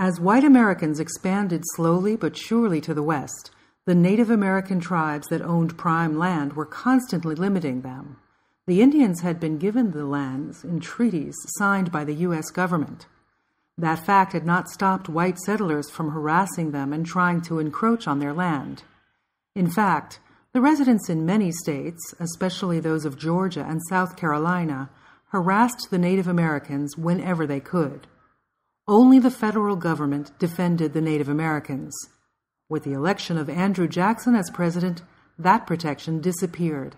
As white Americans expanded slowly but surely to the West, the Native American tribes that owned prime land were constantly limiting them. The Indians had been given the lands in treaties signed by the U.S. government. That fact had not stopped white settlers from harassing them and trying to encroach on their land. In fact, the residents in many states, especially those of Georgia and South Carolina, harassed the Native Americans whenever they could. Only the federal government defended the Native Americans. With the election of Andrew Jackson as president, that protection disappeared.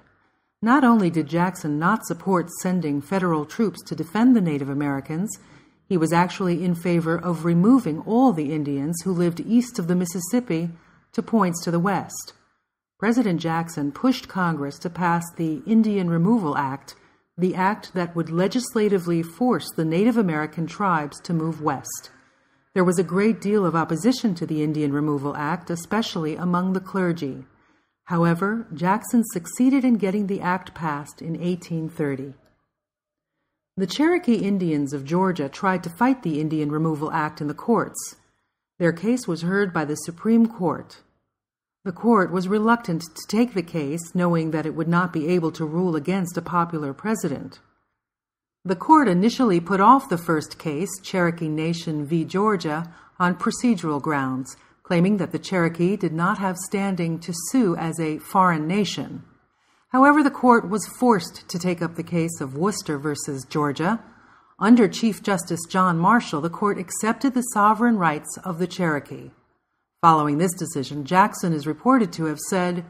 Not only did Jackson not support sending federal troops to defend the Native Americans, he was actually in favor of removing all the Indians who lived east of the Mississippi to points to the west. President Jackson pushed Congress to pass the Indian Removal Act the act that would legislatively force the Native American tribes to move west. There was a great deal of opposition to the Indian Removal Act, especially among the clergy. However, Jackson succeeded in getting the act passed in 1830. The Cherokee Indians of Georgia tried to fight the Indian Removal Act in the courts. Their case was heard by the Supreme Court. The court was reluctant to take the case, knowing that it would not be able to rule against a popular president. The court initially put off the first case, Cherokee Nation v. Georgia, on procedural grounds, claiming that the Cherokee did not have standing to sue as a foreign nation. However, the court was forced to take up the case of Worcester v. Georgia. Under Chief Justice John Marshall, the court accepted the sovereign rights of the Cherokee. Following this decision, Jackson is reported to have said,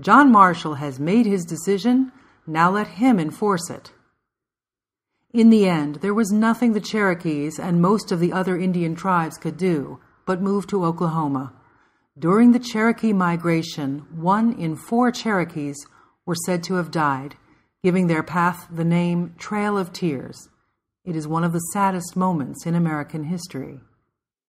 John Marshall has made his decision, now let him enforce it. In the end, there was nothing the Cherokees and most of the other Indian tribes could do but move to Oklahoma. During the Cherokee migration, one in four Cherokees were said to have died, giving their path the name Trail of Tears. It is one of the saddest moments in American history.